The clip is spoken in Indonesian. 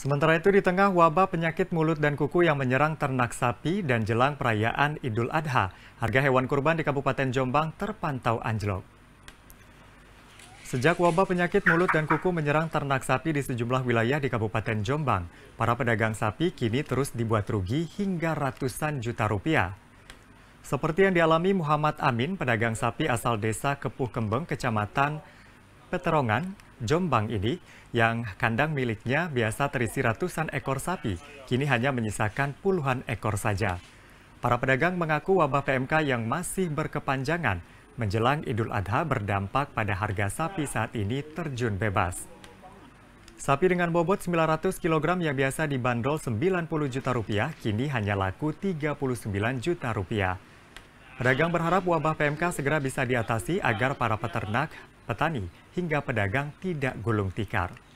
Sementara itu di tengah wabah penyakit mulut dan kuku yang menyerang ternak sapi dan jelang perayaan Idul Adha, harga hewan kurban di Kabupaten Jombang terpantau anjlok. Sejak wabah penyakit mulut dan kuku menyerang ternak sapi di sejumlah wilayah di Kabupaten Jombang, para pedagang sapi kini terus dibuat rugi hingga ratusan juta rupiah. Seperti yang dialami Muhammad Amin, pedagang sapi asal desa Kepuh Kembeng, Kecamatan Peterongan, Jombang ini, yang kandang miliknya biasa terisi ratusan ekor sapi, kini hanya menyisakan puluhan ekor saja. Para pedagang mengaku wabah PMK yang masih berkepanjangan menjelang Idul Adha berdampak pada harga sapi saat ini terjun bebas. Sapi dengan bobot 900 kg yang biasa dibanderol 90 juta rupiah, kini hanya laku 39 juta rupiah. Pedagang berharap wabah PMK segera bisa diatasi agar para peternak, petani, hingga pedagang tidak gulung tikar.